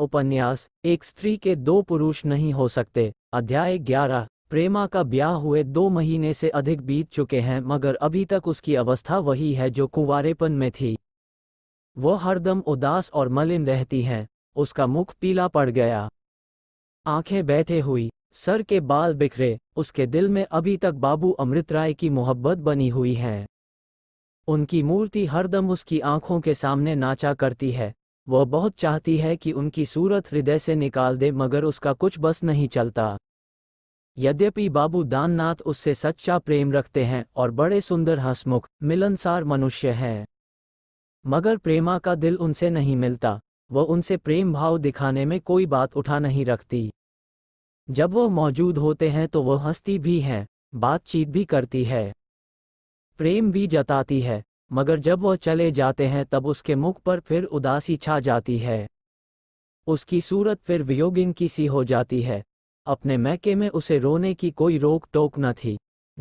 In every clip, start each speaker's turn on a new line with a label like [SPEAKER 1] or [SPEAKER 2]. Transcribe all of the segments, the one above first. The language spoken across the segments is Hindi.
[SPEAKER 1] उपन्यास एक स्त्री के दो पुरुष नहीं हो सकते अध्याय ग्यारह प्रेमा का ब्याह हुए दो महीने से अधिक बीत चुके हैं मगर अभी तक उसकी अवस्था वही है जो कुवारेपन में थी वह हरदम उदास और मलिन रहती है उसका मुख पीला पड़ गया आंखें बैठे हुई सर के बाल बिखरे उसके दिल में अभी तक बाबू अमृत राय की मोहब्बत बनी हुई है उनकी मूर्ति हरदम उसकी आंखों के सामने नाचा करती है वह बहुत चाहती है कि उनकी सूरत हृदय से निकाल दे मगर उसका कुछ बस नहीं चलता यद्यपि बाबू दाननाथ उससे सच्चा प्रेम रखते हैं और बड़े सुंदर हंसमुख मिलनसार मनुष्य हैं मगर प्रेमा का दिल उनसे नहीं मिलता वह उनसे प्रेम भाव दिखाने में कोई बात उठा नहीं रखती जब वह मौजूद होते हैं तो वह हंसती भी हैं बातचीत भी करती है प्रेम भी जताती है मगर जब वह चले जाते हैं तब उसके मुख पर फिर उदासी छा जाती है उसकी सूरत फिर वियोगिन की सी हो जाती है अपने मैके में उसे रोने की कोई रोक टोक न थी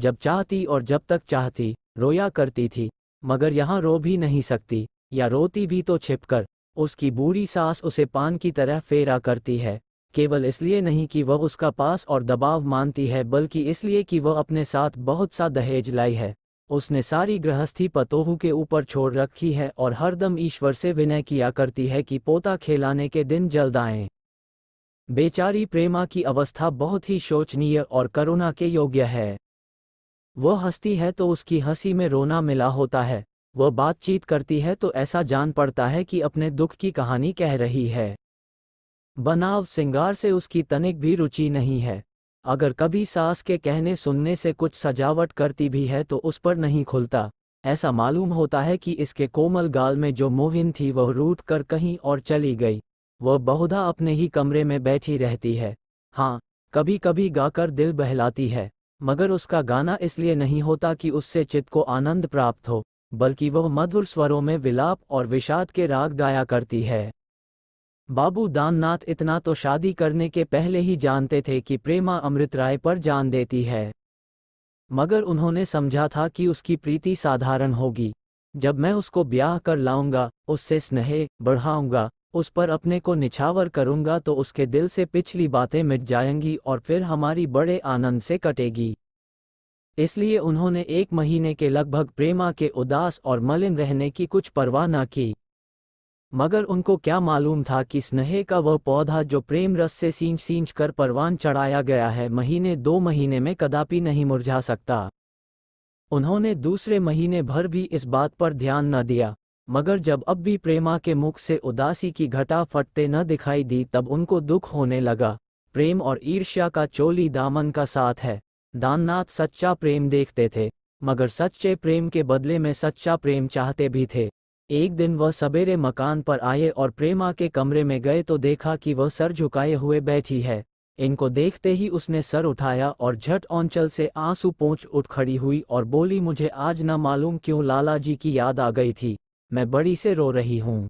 [SPEAKER 1] जब चाहती और जब तक चाहती रोया करती थी मगर यहाँ रो भी नहीं सकती या रोती भी तो छिपकर उसकी बूढ़ी सास उसे पान की तरह फेरा करती है केवल इसलिए नहीं कि वह उसका पास और दबाव मानती है बल्कि इसलिए कि वह अपने साथ बहुत सा दहेज लाई है उसने सारी गृहस्थी पतोहू के ऊपर छोड़ रखी है और हरदम ईश्वर से विनय किया करती है कि पोता खेलाने के दिन जल्द आए बेचारी प्रेमा की अवस्था बहुत ही शोचनीय और करुणा के योग्य है वह हंसती है तो उसकी हंसी में रोना मिला होता है वह बातचीत करती है तो ऐसा जान पड़ता है कि अपने दुख की कहानी कह रही है बनाव सिंगार से उसकी तनिक भी रुचि नहीं है अगर कभी सास के कहने सुनने से कुछ सजावट करती भी है तो उस पर नहीं खुलता ऐसा मालूम होता है कि इसके कोमल गाल में जो मोहिन थी वह रूट कर कहीं और चली गई वह बहुधा अपने ही कमरे में बैठी रहती है हाँ कभी कभी गाकर दिल बहलाती है मगर उसका गाना इसलिए नहीं होता कि उससे चित्त को आनंद प्राप्त हो बल्कि वह मधुर स्वरों में विलाप और विषाद के राग गाया करती है बाबू दाननाथ इतना तो शादी करने के पहले ही जानते थे कि प्रेमा अमृत राय पर जान देती है मगर उन्होंने समझा था कि उसकी प्रीति साधारण होगी जब मैं उसको ब्याह कर लाऊंगा उससे स्नेह बढ़ाऊंगा उस पर अपने को निछावर करूंगा तो उसके दिल से पिछली बातें मिट जाएंगी और फिर हमारी बड़े आनंद से कटेगी इसलिए उन्होंने एक महीने के लगभग प्रेमा के उदास और मलिन रहने की कुछ परवाह न की मगर उनको क्या मालूम था कि स्नेह का वह पौधा जो प्रेम रस से सींच सींच कर परवान चढ़ाया गया है महीने दो महीने में कदापि नहीं मुरझा सकता उन्होंने दूसरे महीने भर भी इस बात पर ध्यान न दिया मगर जब अब भी प्रेमा के मुख से उदासी की घटा फटते न दिखाई दी तब उनको दुख होने लगा प्रेम और ईर्ष्या का चोली दामन का साथ है दाननाथ सच्चा प्रेम देखते थे मगर सच्चे प्रेम के बदले में सच्चा प्रेम चाहते भी थे एक दिन वह सवेरे मकान पर आए और प्रेमा के कमरे में गए तो देखा कि वह सर झुकाए हुए बैठी है इनको देखते ही उसने सर उठाया और झट औंचल से आंसू पोंछ उठ खड़ी हुई और बोली मुझे आज न मालूम क्यों लाला जी की याद आ गई थी मैं बड़ी से रो रही हूं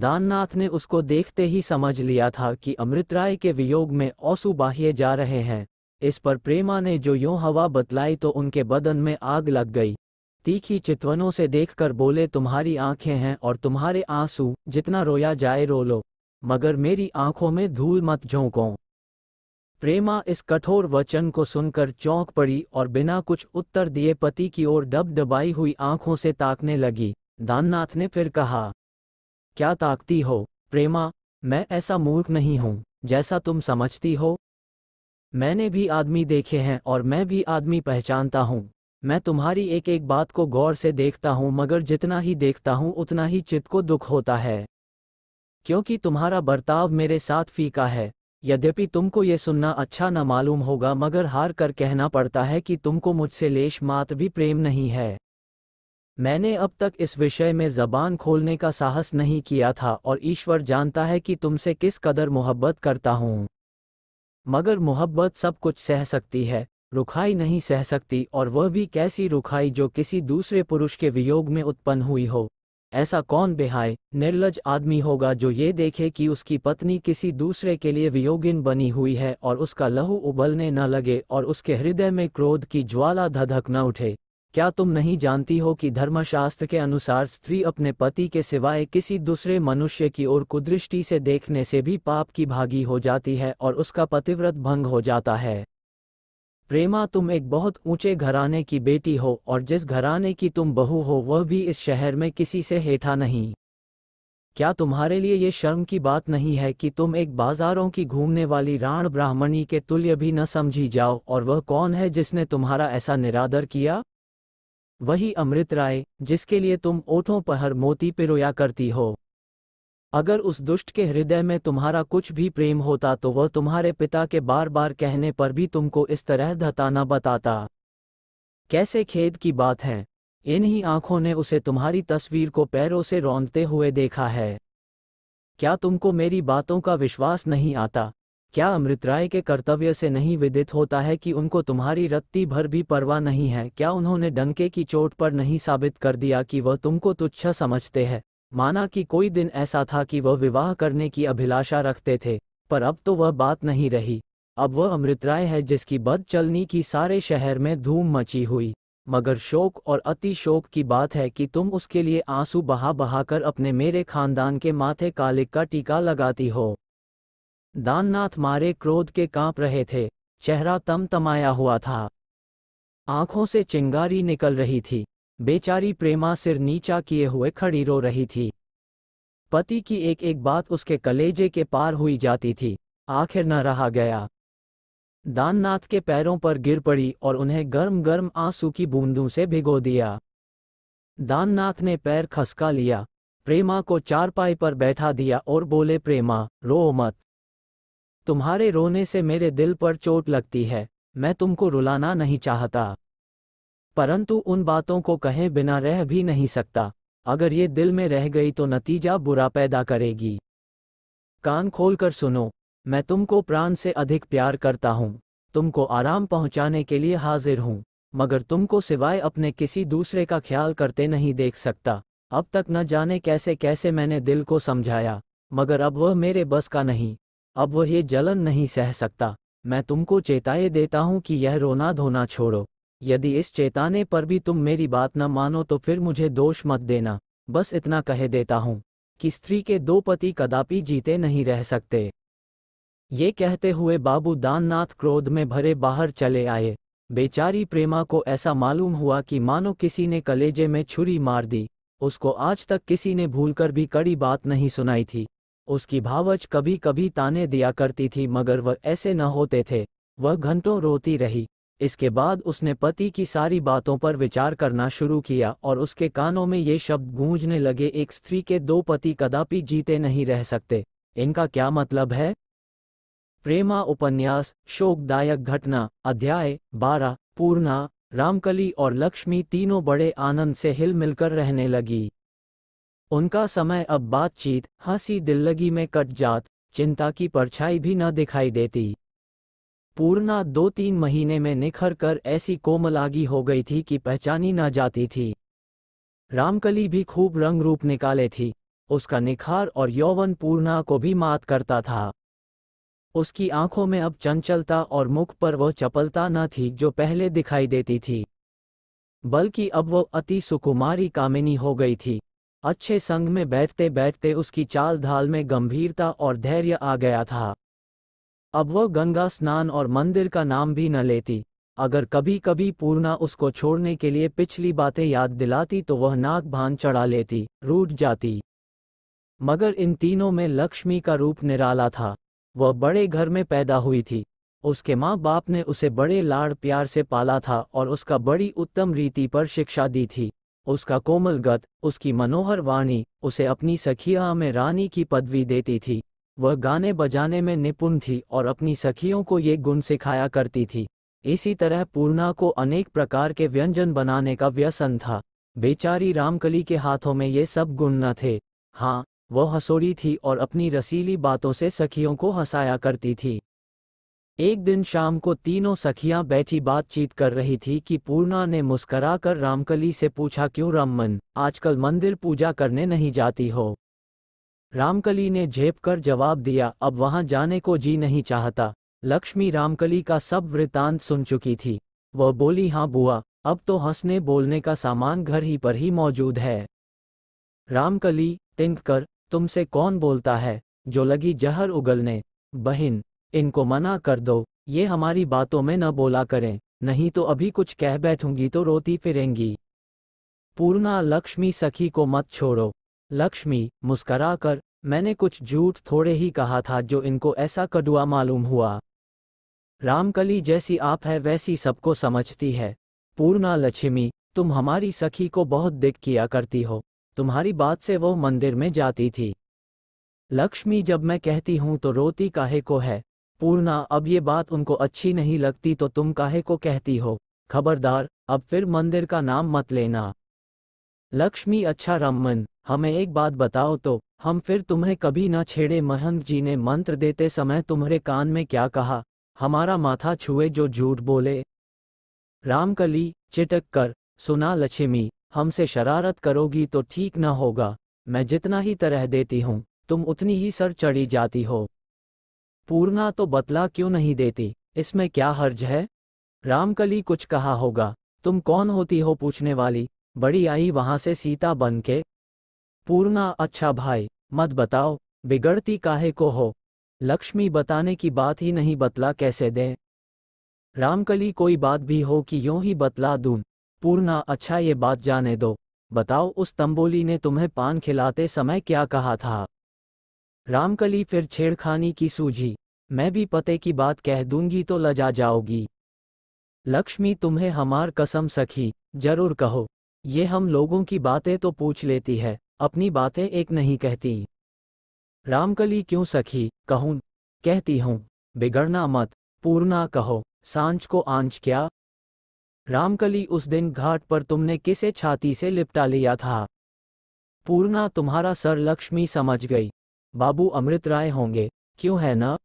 [SPEAKER 1] दाननाथ ने उसको देखते ही समझ लिया था कि अमृतराय के वियोग में औसु बाहिए जा रहे हैं इस पर प्रेमा ने जो यों हवा बतलाई तो उनके बदन में आग लग गई तीखी चितवनों से देखकर बोले तुम्हारी आंखें हैं और तुम्हारे आंसू जितना रोया जाए रो लो मगर मेरी आंखों में धूल मत झोंको प्रेमा इस कठोर वचन को सुनकर चौंक पड़ी और बिना कुछ उत्तर दिए पति की ओर डब दबाई हुई आंखों से ताकने लगी दाननाथ ने फिर कहा क्या ताकती हो प्रेमा मैं ऐसा मूर्ख नहीं हूं जैसा तुम समझती हो मैंने भी आदमी देखे हैं और मैं भी आदमी पहचानता हूँ मैं तुम्हारी एक एक बात को गौर से देखता हूँ मगर जितना ही देखता हूँ उतना ही चित्त को दुख होता है क्योंकि तुम्हारा बर्ताव मेरे साथ फीका है यद्यपि तुमको ये सुनना अच्छा न मालूम होगा मगर हार कर कहना पड़ता है कि तुमको मुझसे लेश मात भी प्रेम नहीं है मैंने अब तक इस विषय में जबान खोलने का साहस नहीं किया था और ईश्वर जानता है कि तुमसे किस कदर मोहब्बत करता हूँ मगर मोहब्बत सब कुछ सह सकती है रुखाई नहीं सह सकती और वह भी कैसी रुखाई जो किसी दूसरे पुरुष के वियोग में उत्पन्न हुई हो ऐसा कौन बेहाय निर्लज आदमी होगा जो ये देखे कि उसकी पत्नी किसी दूसरे के लिए वियोगिन बनी हुई है और उसका लहू उबलने न लगे और उसके हृदय में क्रोध की ज्वाला धधक न उठे क्या तुम नहीं जानती हो कि धर्मशास्त्र के अनुसार स्त्री अपने पति के सिवाय किसी दूसरे मनुष्य की ओर कुदृष्टि से देखने से भी पाप की भागी हो जाती है और उसका पतिव्रत भंग हो जाता है प्रेमा तुम एक बहुत ऊंचे घराने की बेटी हो और जिस घराने की तुम बहू हो वह भी इस शहर में किसी से हेठा नहीं क्या तुम्हारे लिए ये शर्म की बात नहीं है कि तुम एक बाजारों की घूमने वाली राण ब्राह्मणी के तुल्य भी न समझी जाओ और वह कौन है जिसने तुम्हारा ऐसा निरादर किया वही अमृत राय जिसके लिए तुम ओठों पर मोती पिरोया करती हो अगर उस दुष्ट के हृदय में तुम्हारा कुछ भी प्रेम होता तो वह तुम्हारे पिता के बार बार कहने पर भी तुमको इस तरह धताना बताता कैसे खेद की बात है इन्हीं आंखों ने उसे तुम्हारी तस्वीर को पैरों से रौंदते हुए देखा है क्या तुमको मेरी बातों का विश्वास नहीं आता क्या अमृत राय के कर्तव्य से नहीं विदित होता है कि उनको तुम्हारी रत्ती भर भी परवाह नहीं है क्या उन्होंने डंके की चोट पर नहीं साबित कर दिया कि वह तुमको तुच्छ समझते हैं माना कि कोई दिन ऐसा था कि वह विवाह करने की अभिलाषा रखते थे पर अब तो वह बात नहीं रही अब वह अमृत राय है जिसकी बद चलनी की सारे शहर में धूम मची हुई मगर शोक और अति शोक की बात है कि तुम उसके लिए आंसू बहा बहा कर अपने मेरे खानदान के माथे कालिक का टीका लगाती हो दाननाथ मारे क्रोध के कांप रहे थे चेहरा तम तमाया हुआ था आंखों से चिंगारी निकल रही थी बेचारी प्रेमा सिर नीचा किए हुए खड़ी रो रही थी पति की एक एक बात उसके कलेजे के पार हुई जाती थी आखिर न रहा गया दाननाथ के पैरों पर गिर पड़ी और उन्हें गर्म गर्म आंसू की बूंदों से भिगो दिया दाननाथ ने पैर खसका लिया प्रेमा को चारपाई पर बैठा दिया और बोले प्रेमा रो मत तुम्हारे रोने से मेरे दिल पर चोट लगती है मैं तुमको रुलाना नहीं चाहता परंतु उन बातों को कहे बिना रह भी नहीं सकता अगर ये दिल में रह गई तो नतीजा बुरा पैदा करेगी कान खोलकर सुनो मैं तुमको प्राण से अधिक प्यार करता हूँ तुमको आराम पहुँचाने के लिए हाजिर हूँ मगर तुमको सिवाय अपने किसी दूसरे का ख्याल करते नहीं देख सकता अब तक न जाने कैसे कैसे मैंने दिल को समझाया मगर अब वह मेरे बस का नहीं अब वह ये जलन नहीं सह सकता मैं तुमको चेताए देता हूँ कि यह रोना धोना छोड़ो यदि इस चेताने पर भी तुम मेरी बात न मानो तो फिर मुझे दोष मत देना बस इतना कह देता हूँ कि स्त्री के दो पति कदापि जीते नहीं रह सकते ये कहते हुए बाबू दाननाथ क्रोध में भरे बाहर चले आए बेचारी प्रेमा को ऐसा मालूम हुआ कि मानो किसी ने कलेजे में छुरी मार दी उसको आज तक किसी ने भूलकर भी कड़ी बात नहीं सुनाई थी उसकी भावच कभी कभी ताने दिया करती थी मगर वह ऐसे न होते थे वह घंटों रोती रही इसके बाद उसने पति की सारी बातों पर विचार करना शुरू किया और उसके कानों में ये शब्द गूंजने लगे एक स्त्री के दो पति कदापि जीते नहीं रह सकते इनका क्या मतलब है प्रेमा उपन्यास शोकदायक घटना अध्याय बारह पूर्णा रामकली और लक्ष्मी तीनों बड़े आनंद से हिल मिलकर रहने लगी उनका समय अब बातचीत हंसी दिल्लगी में कट जात चिंता की परछाई भी न दिखाई देती पूर्णा दो तीन महीने में निखर कर ऐसी कोमलागी हो गई थी कि पहचानी न जाती थी रामकली भी खूब रंग रूप निकाले थी उसका निखार और यौवन पूर्णा को भी मात करता था उसकी आंखों में अब चंचलता और मुख पर वह चपलता न थी जो पहले दिखाई देती थी बल्कि अब वह अति सुकुमारी कामिनी हो गई थी अच्छे संग में बैठते बैठते उसकी चाल ढाल में गंभीरता और धैर्य आ गया था अब वह गंगा स्नान और मंदिर का नाम भी न लेती अगर कभी कभी पूर्णा उसको छोड़ने के लिए पिछली बातें याद दिलाती तो वह नाक भान चढ़ा लेती रूट जाती मगर इन तीनों में लक्ष्मी का रूप निराला था वह बड़े घर में पैदा हुई थी उसके माँ बाप ने उसे बड़े लाड़ प्यार से पाला था और उसका बड़ी उत्तम रीति पर शिक्षा दी थी उसका कोमल गत उसकी मनोहर वाणी उसे अपनी सखिया में रानी की पदवी देती थी वह गाने बजाने में निपुण थी और अपनी सखियों को ये गुण सिखाया करती थी इसी तरह पूर्णा को अनेक प्रकार के व्यंजन बनाने का व्यसन था बेचारी रामकली के हाथों में ये सब गुण न थे हाँ वह हसोड़ी थी और अपनी रसीली बातों से सखियों को हंसाया करती थी एक दिन शाम को तीनों सखियां बैठी बातचीत कर रही थी कि पूर्णा ने मुस्कराकर रामकली से पूछा क्यों रामन आजकल मंदिर पूजा करने नहीं जाती हो रामकली ने झेप कर जवाब दिया अब वहां जाने को जी नहीं चाहता लक्ष्मी रामकली का सब वृतांत सुन चुकी थी वह बोली हाँ बुआ अब तो हंसने बोलने का सामान घर ही पर ही मौजूद है रामकली तिंक कर तुमसे कौन बोलता है जो लगी जहर उगलने बहिन इनको मना कर दो ये हमारी बातों में न बोला करें नहीं तो अभी कुछ कह बैठूंगी तो रोती फिरेंगी पूर्णा लक्ष्मी सखी को मत छोड़ो लक्ष्मी मुस्कराकर कर मैंने कुछ झूठ थोड़े ही कहा था जो इनको ऐसा कडुआ मालूम हुआ रामकली जैसी आप है वैसी सबको समझती है पूर्णा लक्ष्मी तुम हमारी सखी को बहुत दिख किया करती हो तुम्हारी बात से वो मंदिर में जाती थी लक्ष्मी जब मैं कहती हूँ तो रोती काहे को है पूर्णा अब ये बात उनको अच्छी नहीं लगती तो तुम काहे को कहती हो खबरदार अब फिर मंदिर का नाम मत लेना लक्ष्मी अच्छा रमन हमें एक बात बताओ तो हम फिर तुम्हें कभी न छेड़े महंत जी ने मंत्र देते समय तुम्हारे कान में क्या कहा हमारा माथा छुए जो झूठ बोले रामकली चिटक कर सुना लक्ष्मी हमसे शरारत करोगी तो ठीक न होगा मैं जितना ही तरह देती हूँ तुम उतनी ही सर चढ़ी जाती हो पूर्णा तो बतला क्यों नहीं देती इसमें क्या हर्ज है रामकली कुछ कहा होगा तुम कौन होती हो पूछने वाली बड़ी आई वहां से सीता बन के पूर्णा अच्छा भाई मत बताओ बिगड़ती काहे को हो लक्ष्मी बताने की बात ही नहीं बतला कैसे दे रामकली कोई बात भी हो कि यूं ही बतला दूं पूर्णा अच्छा ये बात जाने दो बताओ उस तंबोली ने तुम्हें पान खिलाते समय क्या कहा था रामकली फिर छेड़खानी की सूझी मैं भी पते की बात कह दूंगी तो लजा जाओगी लक्ष्मी तुम्हें हमार कसम सखी जरूर कहो ये हम लोगों की बातें तो पूछ लेती है अपनी बातें एक नहीं कहती रामकली क्यों सखी कहूं कहती हूँ बिगड़ना मत पूर्णा कहो सांझ को आंच क्या रामकली उस दिन घाट पर तुमने किसे छाती से लिपटा लिया था पूर्णा तुम्हारा सर लक्ष्मी समझ गई बाबू अमृत राय होंगे क्यों है ना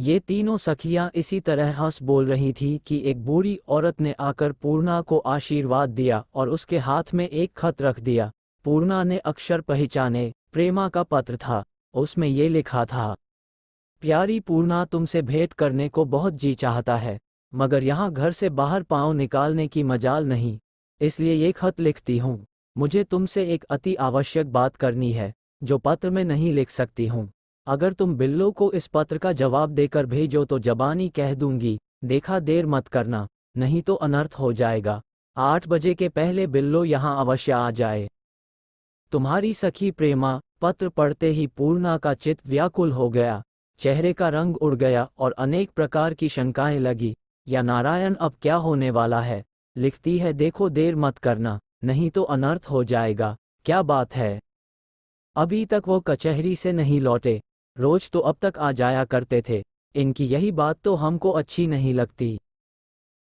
[SPEAKER 1] ये तीनों सखियां इसी तरह हंस बोल रही थीं कि एक बूढ़ी औरत ने आकर पूर्णा को आशीर्वाद दिया और उसके हाथ में एक खत रख दिया पूर्णा ने अक्षर पहचाने प्रेमा का पत्र था उसमें ये लिखा था प्यारी पूर्णा तुमसे भेंट करने को बहुत जी चाहता है मगर यहाँ घर से बाहर पांव निकालने की मजाल नहीं इसलिए ये खत लिखती हूँ मुझे तुमसे एक अति आवश्यक बात करनी है जो पत्र में नहीं लिख सकती हूँ अगर तुम बिल्लो को इस पत्र का जवाब देकर भेजो तो जबानी कह दूंगी देखा देर मत करना नहीं तो अनर्थ हो जाएगा आठ बजे के पहले बिल्लो यहाँ अवश्य आ जाए तुम्हारी सखी प्रेमा पत्र पढ़ते ही पूर्णा का चित्त व्याकुल हो गया चेहरे का रंग उड़ गया और अनेक प्रकार की शंकाएं लगी या नारायण अब क्या होने वाला है लिखती है देखो देर मत करना नहीं तो अनर्थ हो जाएगा क्या बात है अभी तक वो कचहरी से नहीं लौटे रोज तो अब तक आ जाया करते थे इनकी यही बात तो हमको अच्छी नहीं लगती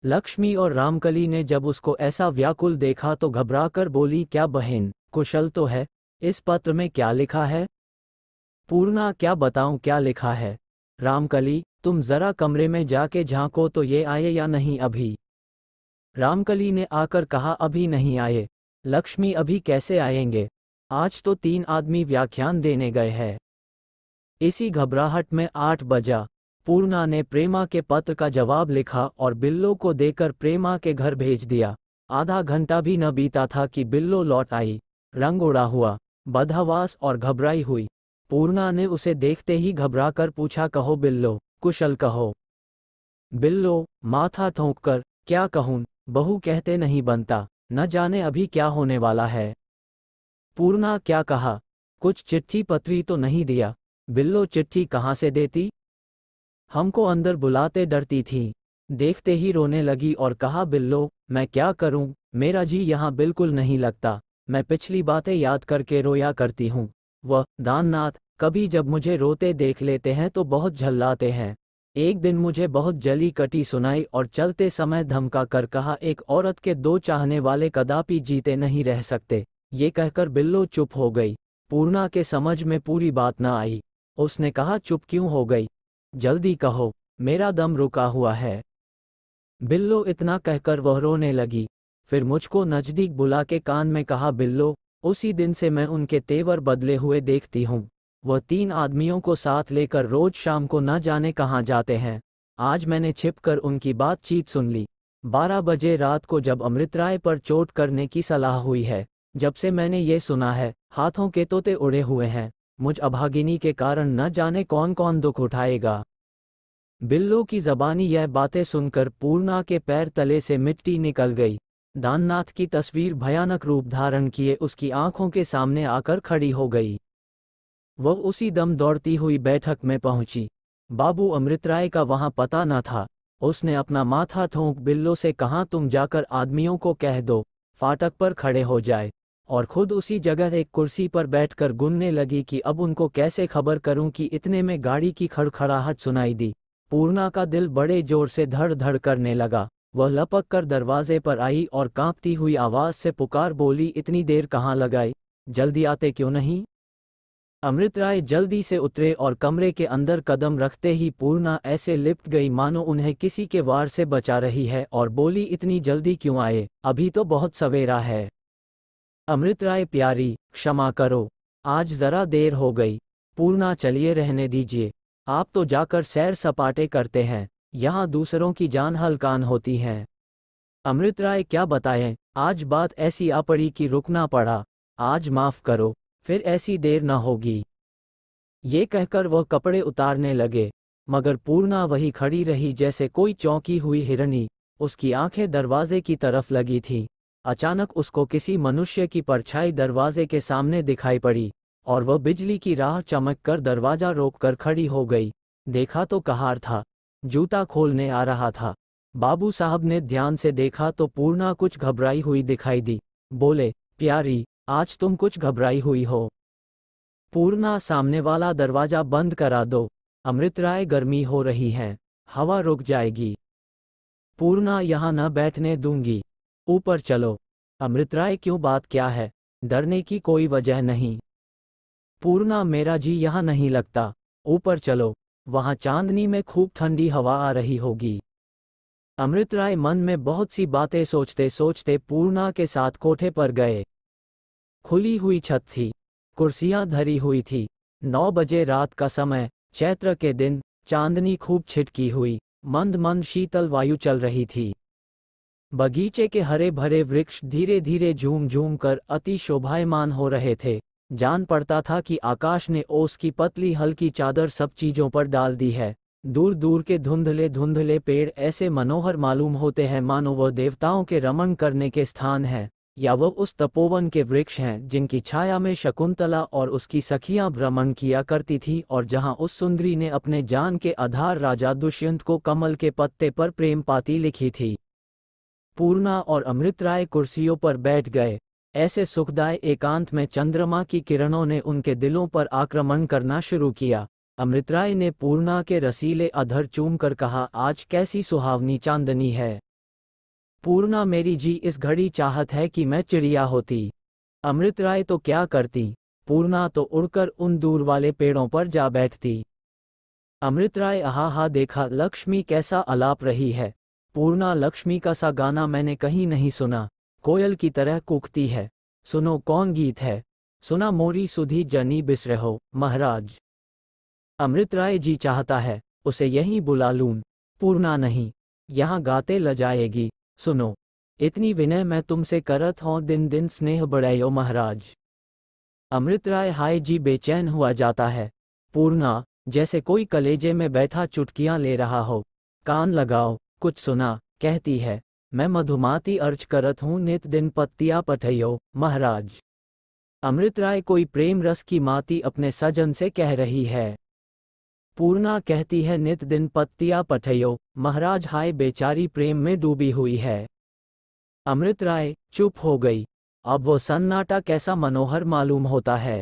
[SPEAKER 1] लक्ष्मी और रामकली ने जब उसको ऐसा व्याकुल देखा तो घबरा कर बोली क्या बहन कुशल तो है इस पत्र में क्या लिखा है पूर्णा क्या बताऊं क्या लिखा है रामकली तुम जरा कमरे में जाके झांको तो ये आए या नहीं अभी रामकली ने आकर कहा अभी नहीं आए लक्ष्मी अभी कैसे आएंगे आज तो तीन आदमी व्याख्यान देने गए हैं इसी घबराहट में आठ बजा पूर्णा ने प्रेमा के पत्र का जवाब लिखा और बिल्लो को देकर प्रेमा के घर भेज दिया आधा घंटा भी न बीता था कि बिल्लो लौट आई रंग उड़ा हुआ बदहवास और घबराई हुई पूर्णा ने उसे देखते ही घबरा कर पूछा कहो बिल्लो कुशल कहो बिल्लो माथा थोंक कर क्या कहूं बहू कहते नहीं बनता न जाने अभी क्या होने वाला है पूर्णा क्या कहा कुछ चिट्ठी पत्री तो नहीं दिया बिल्लो चिट्ठी कहाँ से देती हमको अंदर बुलाते डरती थी देखते ही रोने लगी और कहा बिल्लो मैं क्या करूं मेरा जी यहाँ बिल्कुल नहीं लगता मैं पिछली बातें याद करके रोया करती हूँ वह दाननाथ कभी जब मुझे रोते देख लेते हैं तो बहुत झल्लाते हैं एक दिन मुझे बहुत जली कटी सुनाई और चलते समय धमका कर कहा एक औरत के दो चाहने वाले कदापि जीते नहीं रह सकते ये कहकर बिल्लो चुप हो गई पूर्णा के समझ में पूरी बात न आई उसने कहा चुप क्यों हो गई जल्दी कहो मेरा दम रुका हुआ है बिल्लो इतना कहकर वह रोने लगी फिर मुझको नजदीक बुला के कान में कहा बिल्लो उसी दिन से मैं उनके तेवर बदले हुए देखती हूँ वह तीन आदमियों को साथ लेकर रोज शाम को न जाने कहाँ जाते हैं आज मैंने छिपकर उनकी बातचीत सुन ली बारह बजे रात को जब अमृत राय पर चोट करने की सलाह हुई है जब से मैंने ये सुना है हाथों के तोते उड़े हुए हैं मुझ अभागिनी के कारण न जाने कौन कौन दुख उठाएगा बिल्लो की जबानी यह बातें सुनकर पूर्णा के पैर तले से मिट्टी निकल गई दाननाथ की तस्वीर भयानक रूप धारण किए उसकी आंखों के सामने आकर खड़ी हो गई वह उसी दम दौड़ती हुई बैठक में पहुंची बाबू अमृतराय का वहां पता न था उसने अपना माथा थोंक बिल्लो से कहा तुम जाकर आदमियों को कह दो फाटक पर खड़े हो जाए और खुद उसी जगह एक कुर्सी पर बैठकर गुनने लगी कि अब उनको कैसे खबर करूं कि इतने में गाड़ी की खड़खड़ाहट सुनाई दी पूर्णा का दिल बड़े जोर से धड़ धड़ करने लगा वह लपक कर दरवाजे पर आई और कांपती हुई आवाज से पुकार बोली इतनी देर कहाँ लगाई जल्दी आते क्यों नहीं अमृत राय जल्दी से उतरे और कमरे के अंदर कदम रखते ही पूर्णा ऐसे लिपट गई मानो उन्हें किसी के वार से बचा रही है और बोली इतनी जल्दी क्यों आए अभी तो बहुत सवेरा है अमृत राय प्यारी क्षमा करो आज जरा देर हो गई पूर्णा चलिए रहने दीजिए आप तो जाकर सैर सपाटे करते हैं यहाँ दूसरों की जान हलकान होती है अमृत राय क्या बताएं आज बात ऐसी आ पड़ी कि रुकना पड़ा आज माफ करो फिर ऐसी देर न होगी ये कहकर वह कपड़े उतारने लगे मगर पूर्णा वही खड़ी रही जैसे कोई चौंकी हुई हिरनी उसकी आंखें दरवाजे की तरफ लगी थी अचानक उसको किसी मनुष्य की परछाई दरवाजे के सामने दिखाई पड़ी और वह बिजली की राह चमक कर दरवाजा रोक कर खड़ी हो गई देखा तो कहार था जूता खोलने आ रहा था बाबू साहब ने ध्यान से देखा तो पूर्णा कुछ घबराई हुई दिखाई दी बोले प्यारी आज तुम कुछ घबराई हुई हो पूर्णा सामने वाला दरवाजा बंद करा दो अमृत राय गर्मी हो रही है हवा रुक जाएगी पूर्णा यहाँ न बैठने दूंगी ऊपर चलो अमृत राय क्यों बात क्या है डरने की कोई वजह नहीं पूर्णा मेरा जी यहाँ नहीं लगता ऊपर चलो वहाँ चांदनी में खूब ठंडी हवा आ रही होगी अमृत राय मन में बहुत सी बातें सोचते सोचते पूर्णा के साथ कोठे पर गए खुली हुई छत थी कुर्सियां धरी हुई थी नौ बजे रात का समय चैत्र के दिन चांदनी खूब छिटकी हुई मंद मंद शीतल वायु चल रही थी बगीचे के हरे भरे वृक्ष धीरे धीरे झूम झूम कर अति शोभायमान हो रहे थे जान पड़ता था कि आकाश ने ओस की पतली हल्की चादर सब चीजों पर डाल दी है दूर दूर के धुंधले धुंधले पेड़ ऐसे मनोहर मालूम होते हैं मानो वह देवताओं के रमण करने के स्थान हैं या वह उस तपोवन के वृक्ष हैं जिनकी छाया में शकुंतला और उसकी सखियां भ्रमण किया करती थीं और जहां उस सुंदरी ने अपने जान के आधार राजा दुष्यंत को कमल के पत्ते पर प्रेम पाती लिखी थी पूर्णा और अमृत राय कुर्सियों पर बैठ गए ऐसे सुखदाय एकांत में चंद्रमा की किरणों ने उनके दिलों पर आक्रमण करना शुरू किया अमृतराय ने पूर्णा के रसीले अधर चूम कर कहा आज कैसी सुहावनी चांदनी है पूर्णा मेरी जी इस घड़ी चाहत है कि मैं चिड़िया होती अमृत राय तो क्या करती पूर्णा तो उड़कर उन दूर वाले पेड़ों पर जा बैठती अमृत राय आहा हा देखा लक्ष्मी कैसा अलाप रही है पूर्णा लक्ष्मी का सा गाना मैंने कहीं नहीं सुना कोयल की तरह कूकती है सुनो कौन गीत है सुना मोरी सुधी जनी बिसरहो महाराज अमृत राय जी चाहता है उसे यही बुला लून पूर्णा नहीं यहाँ गाते ल जाएगी सुनो इतनी विनय मैं तुमसे करत हो दिन दिन स्नेह बढ़ायो महाराज अमृत राय हाय जी बेचैन हुआ जाता है पूर्णा जैसे कोई कलेजे में बैठा चुटकियां ले रहा हो कान लगाओ कुछ सुना कहती है मैं मधुमाती अर्ज करत हूँ नित दिन पत्तिया पठयो महाराज अमृत राय कोई प्रेम रस की माती अपने सजन से कह रही है पूर्णा कहती है नित दिन पत्तिया पठयो महाराज हाय बेचारी प्रेम में डूबी हुई है अमृत राय चुप हो गई अब वो सन्नाटा कैसा मनोहर मालूम होता है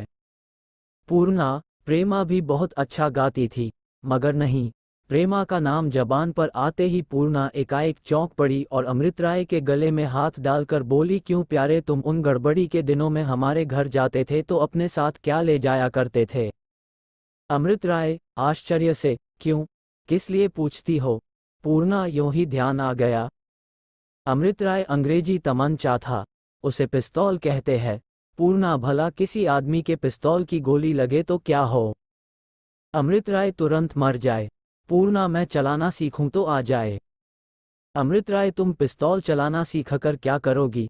[SPEAKER 1] पूर्णा प्रेमा भी बहुत अच्छा गाती थी मगर नहीं प्रेमा का नाम जबान पर आते ही पूर्णा एकाएक चौंक पड़ी और अमृत राय के गले में हाथ डालकर बोली क्यों प्यारे तुम उन गड़बड़ी के दिनों में हमारे घर जाते थे तो अपने साथ क्या ले जाया करते थे अमृत राय आश्चर्य से क्यों किस लिए पूछती हो पूर्णा यों ही ध्यान आ गया अमृत राय अंग्रेजी तमंचा था उसे पिस्तौल कहते हैं पूर्णा भला किसी आदमी के पिस्तौल की गोली लगे तो क्या हो अमृत राय तुरंत मर जाए पूर्णा मैं चलाना सीखूं तो आ जाए अमृत राय तुम पिस्तौल चलाना सीख कर क्या करोगी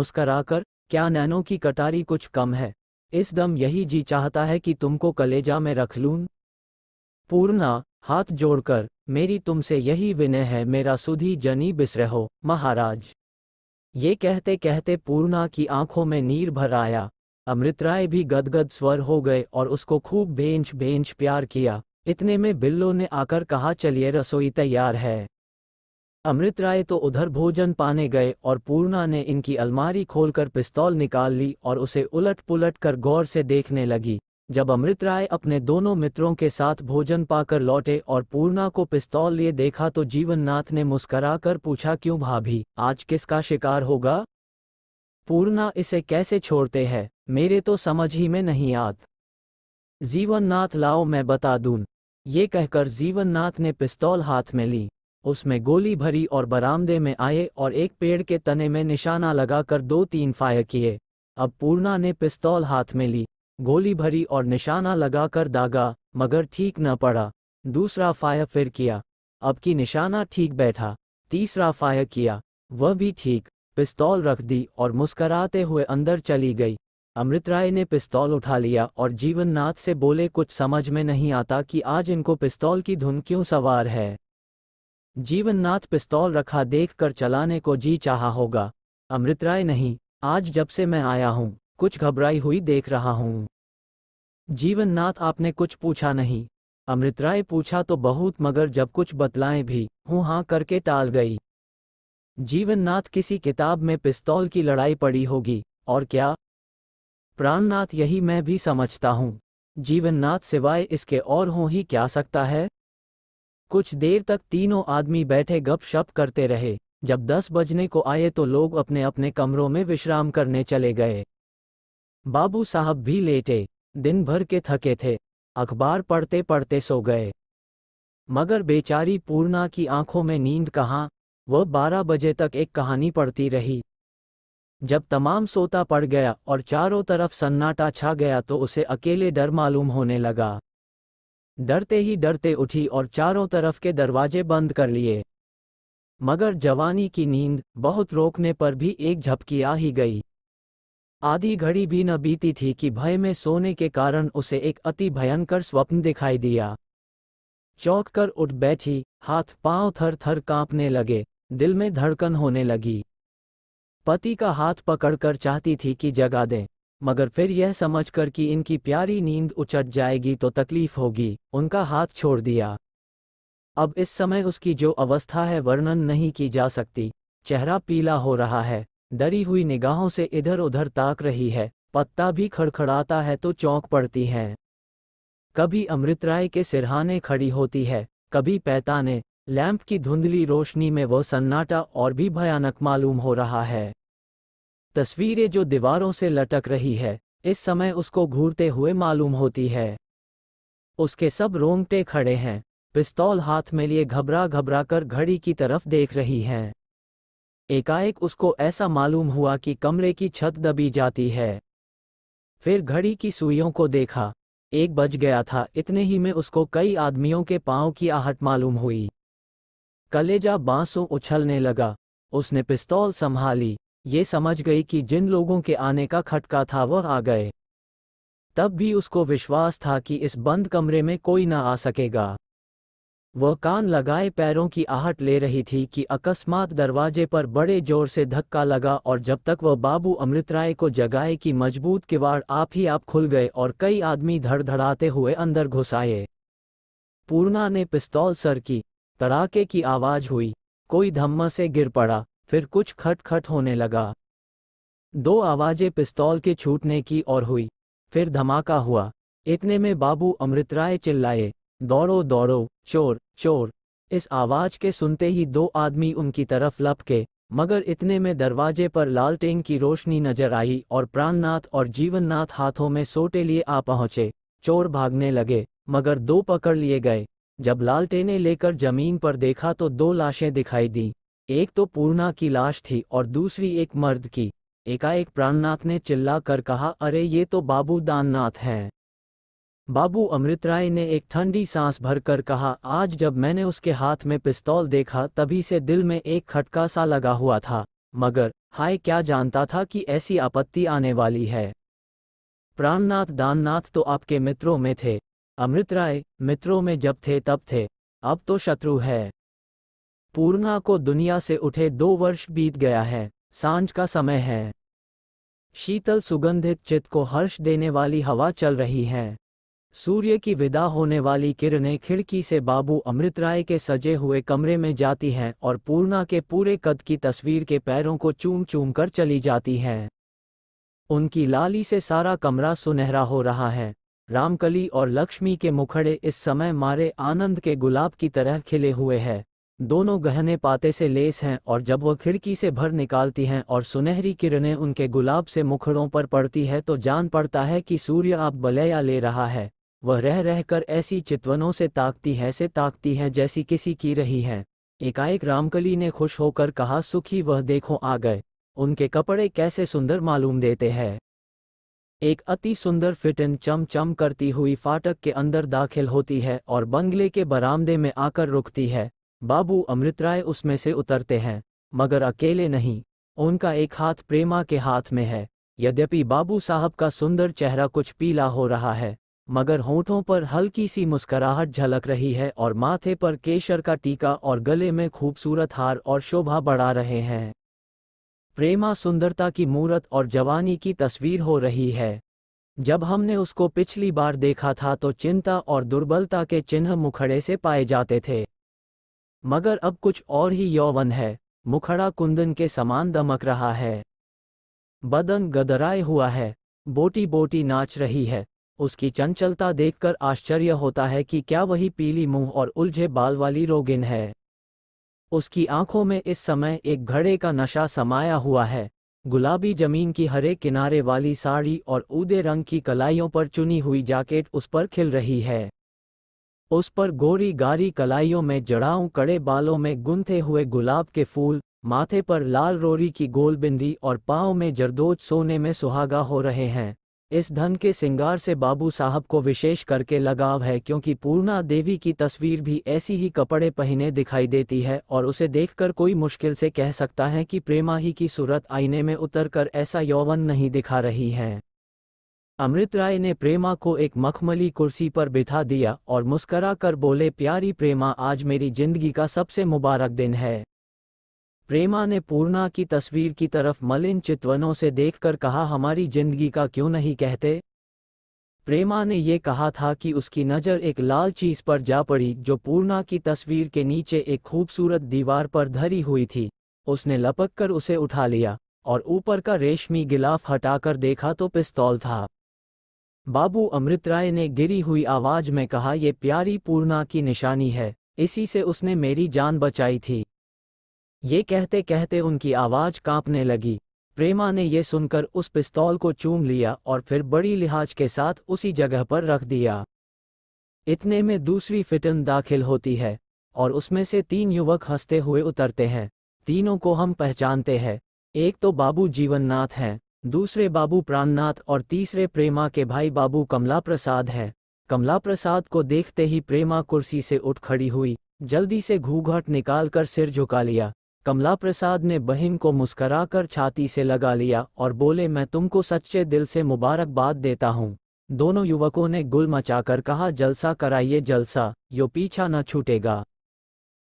[SPEAKER 1] मुस्कराकर क्या नैनो की कटारी कुछ कम है इस दम यही जी चाहता है कि तुमको कलेजा में रख लूं पूर्णा हाथ जोड़कर मेरी तुमसे यही विनय है मेरा सुधी जनी बिसरे हो महाराज ये कहते कहते पूर्णा की आंखों में नीर भर आया अमृत राय भी गदगद स्वर हो गए और उसको खूब भेंच भेंच प्यार किया इतने में बिल्लो ने आकर कहा चलिए रसोई तैयार है अमृत राय तो उधर भोजन पाने गए और पूर्णा ने इनकी अलमारी खोलकर पिस्तौल निकाल ली और उसे उलट पुलट कर गौर से देखने लगी जब अमृत राय अपने दोनों मित्रों के साथ भोजन पाकर लौटे और पूर्णा को पिस्तौल लिए देखा तो जीवननाथ ने मुस्करा कर पूछा क्यों भाभी आज किसका शिकार होगा पूर्णा इसे कैसे छोड़ते हैं मेरे तो समझ ही में नहीं आत जीवननाथ लाओ मैं बता दून ये कहकर जीवननाथ ने पिस्तौल हाथ में ली उसमें गोली भरी और बरामदे में आए और एक पेड़ के तने में निशाना लगाकर दो तीन फायर किए अब पूर्णा ने पिस्तौल हाथ में ली गोली भरी और निशाना लगाकर दागा मगर ठीक न पड़ा दूसरा फायर फिर किया अब की निशाना ठीक बैठा तीसरा फायर किया वह भी ठीक पिस्तौल रख दी और मुस्कराते हुए अंदर चली गई अमृत राय ने पिस्तौल उठा लिया और जीवननाथ से बोले कुछ समझ में नहीं आता कि आज इनको पिस्तौल की धुन क्यों सवार है जीवननाथ पिस्तौल रखा देख कर चलाने को जी चाहा होगा अमृत राय नहीं आज जब से मैं आया हूँ कुछ घबराई हुई देख रहा हूँ जीवननाथ आपने कुछ पूछा नहीं अमृत राय पूछा तो बहुत मगर जब कुछ बतलाएं भी हूँ हाँ करके टाल गई जीवननाथ किसी किताब में पिस्तौल की लड़ाई पड़ी होगी और क्या प्राणनाथ यही मैं भी समझता हूँ जीवननाथ सिवाय इसके और हो ही क्या सकता है कुछ देर तक तीनों आदमी बैठे गपशप करते रहे जब दस बजने को आए तो लोग अपने अपने कमरों में विश्राम करने चले गए बाबू साहब भी लेटे दिन भर के थके थे अखबार पढ़ते पढ़ते सो गए मगर बेचारी पूर्णा की आंखों में नींद कहाँ वह बारह बजे तक एक कहानी पढ़ती रही जब तमाम सोता पड़ गया और चारों तरफ सन्नाटा छा गया तो उसे अकेले डर मालूम होने लगा डरते ही डरते उठी और चारों तरफ के दरवाजे बंद कर लिए मगर जवानी की नींद बहुत रोकने पर भी एक झपकी आ ही गई आधी घड़ी भी न बीती थी कि भय में सोने के कारण उसे एक अति भयंकर स्वप्न दिखाई दिया चौंक कर उठ बैठी हाथ पांव थर थर कांपने लगे दिल में धड़कन होने लगी पति का हाथ पकड़कर चाहती थी कि जगा दें मगर फिर यह समझकर कि इनकी प्यारी नींद उचट जाएगी तो तकलीफ होगी उनका हाथ छोड़ दिया अब इस समय उसकी जो अवस्था है वर्णन नहीं की जा सकती चेहरा पीला हो रहा है डरी हुई निगाहों से इधर उधर ताक रही है पत्ता भी खड़खड़ाता है तो चौंक पड़ती हैं कभी अमृतराय के सिरहाने खड़ी होती है कभी पैताने लैंप की धुंधली रोशनी में वह सन्नाटा और भी भयानक मालूम हो रहा है तस्वीरें जो दीवारों से लटक रही है इस समय उसको घूरते हुए मालूम होती है उसके सब रोंगटे खड़े हैं पिस्तौल हाथ में लिए घबरा घबरा कर घड़ी की तरफ देख रही हैं एकाएक उसको ऐसा मालूम हुआ कि कमरे की छत दबी जाती है फिर घड़ी की सुइयों को देखा एक बज गया था इतने ही में उसको कई आदमियों के पांव की आहट मालूम हुई कलेजा बांसों उछलने लगा उसने पिस्तौल संभाली ये समझ गई कि जिन लोगों के आने का खटका था वह आ गए तब भी उसको विश्वास था कि इस बंद कमरे में कोई ना आ सकेगा वह कान लगाए पैरों की आहट ले रही थी कि अकस्मात दरवाजे पर बड़े जोर से धक्का लगा और जब तक वह बाबू अमृतराय को जगाए कि मजबूत किवाड़ आप ही आप खुल गए और कई आदमी धड़धड़ाते हुए अंदर घुस आए पूर्णा ने पिस्तौल सर की तड़ाके की आवाज हुई कोई धम्मा से गिर पड़ा फिर कुछ खटखट होने लगा दो आवाजें पिस्तौल के छूटने की और हुई फिर धमाका हुआ इतने में बाबू अमृतराय चिल्लाए दौड़ो दौड़ो चोर चोर इस आवाज के सुनते ही दो आदमी उनकी तरफ लपके मगर इतने में दरवाजे पर लालटेन की रोशनी नजर आई और प्राणनाथ और जीवननाथ हाथों में सोटे लिए आ पहुंचे चोर भागने लगे मगर दो पकड़ लिए गए जब लालटे ने लेकर जमीन पर देखा तो दो लाशें दिखाई दी एक तो पूर्णा की लाश थी और दूसरी एक मर्द की एकाएक प्राणनाथ ने चिल्ला कर कहा अरे ये तो बाबू दाननाथ हैं बाबू अमृत राय ने एक ठंडी सांस भरकर कहा आज जब मैंने उसके हाथ में पिस्तौल देखा तभी से दिल में एक खटका सा लगा हुआ था मगर हाय क्या जानता था कि ऐसी आपत्ति आने वाली है प्राणनाथ दाननाथ तो आपके मित्रों में थे अमृत राय मित्रों में जब थे तब थे अब तो शत्रु है पूर्णा को दुनिया से उठे दो वर्ष बीत गया है सांझ का समय है शीतल सुगंधित चित्त को हर्ष देने वाली हवा चल रही है सूर्य की विदा होने वाली किरणें खिड़की से बाबू अमृत राय के सजे हुए कमरे में जाती हैं और पूर्णा के पूरे कद की तस्वीर के पैरों को चूम चूम कर चली जाती हैं उनकी लाली से सारा कमरा सुनहरा हो रहा है रामकली और लक्ष्मी के मुखड़े इस समय मारे आनंद के गुलाब की तरह खिले हुए हैं दोनों गहने पाते से लेस हैं और जब वह खिड़की से भर निकालती हैं और सुनहरी किरणें उनके गुलाब से मुखड़ों पर पड़ती है तो जान पड़ता है कि सूर्य आप बलैया ले रहा है वह रह रहकर ऐसी चितवनों से ताकती है से ताकती है जैसी किसी की रही है एकाएक रामकली ने खुश होकर कहा सुखी वह देखो आ गए उनके कपड़े कैसे सुंदर मालूम देते हैं एक अति सुंदर फिटिन चम चम करती हुई फाटक के अंदर दाखिल होती है और बंगले के बरामदे में आकर रुकती है बाबू अमृतराय उसमें से उतरते हैं मगर अकेले नहीं उनका एक हाथ प्रेमा के हाथ में है यद्यपि बाबू साहब का सुंदर चेहरा कुछ पीला हो रहा है मगर होठों पर हल्की सी मुस्कराहट झलक रही है और माथे पर केशर का टीका और गले में खूबसूरत हार और शोभा बढ़ा रहे हैं प्रेमा सुंदरता की मूर्त और जवानी की तस्वीर हो रही है जब हमने उसको पिछली बार देखा था तो चिंता और दुर्बलता के चिन्ह मुखड़े से पाए जाते थे मगर अब कुछ और ही यौवन है मुखड़ा कुंदन के समान दमक रहा है बदन गदराए हुआ है बोटी बोटी नाच रही है उसकी चंचलता देखकर आश्चर्य होता है कि क्या वही पीली मुंह और उलझे बाल वाली रोगिन है उसकी आंखों में इस समय एक घड़े का नशा समाया हुआ है गुलाबी जमीन की हरे किनारे वाली साड़ी और ऊदे रंग की कलाइयों पर चुनी हुई जैकेट उस पर खिल रही है उस पर गोरी गारी कलाइयों में जड़ाऊ कड़े बालों में गुंथे हुए गुलाब के फूल माथे पर लाल रोरी की गोल बिंदी और पाँव में जरदोज सोने में सुहागा हो रहे हैं इस धन के सिंगार से बाबू साहब को विशेष करके लगाव है क्योंकि पूर्णा देवी की तस्वीर भी ऐसी ही कपड़े पहने दिखाई देती है और उसे देखकर कोई मुश्किल से कह सकता है कि प्रेमा ही की सूरत आईने में उतरकर ऐसा यौवन नहीं दिखा रही है अमृत राय ने प्रेमा को एक मखमली कुर्सी पर बिठा दिया और मुस्करा कर बोले प्यारी प्रेमा आज मेरी जिंदगी का सबसे मुबारक दिन है प्रेमा ने पूर्णा की तस्वीर की तरफ मलिन चितवनों से देखकर कहा हमारी जिंदगी का क्यों नहीं कहते प्रेमा ने यह कहा था कि उसकी नज़र एक लाल चीज पर जा पड़ी जो पूर्णा की तस्वीर के नीचे एक खूबसूरत दीवार पर धरी हुई थी उसने लपक कर उसे उठा लिया और ऊपर का रेशमी गिलाफ हटाकर देखा तो पिस्तौल था बाबू अमृत राय ने गिरी हुई आवाज में कहा यह प्यारी पूर्णा की निशानी है इसी से उसने मेरी जान बचाई थी ये कहते कहते उनकी आवाज कांपने लगी प्रेमा ने यह सुनकर उस पिस्तौल को चूम लिया और फिर बड़ी लिहाज के साथ उसी जगह पर रख दिया इतने में दूसरी फिटन दाखिल होती है और उसमें से तीन युवक हंसते हुए उतरते हैं तीनों को हम पहचानते हैं एक तो बाबू जीवननाथ हैं दूसरे बाबू प्राणनाथ और तीसरे प्रेमा के भाई बाबू कमला प्रसाद हैं कमला प्रसाद को देखते ही प्रेमा कुर्सी से उठ खड़ी हुई जल्दी से घूघट निकालकर सिर झुका लिया कमला प्रसाद ने बहिन को मुस्कराकर छाती से लगा लिया और बोले मैं तुमको सच्चे दिल से मुबारकबाद देता हूँ दोनों युवकों ने गुल मचाकर कहा जलसा कराइए जलसा यो पीछा न छूटेगा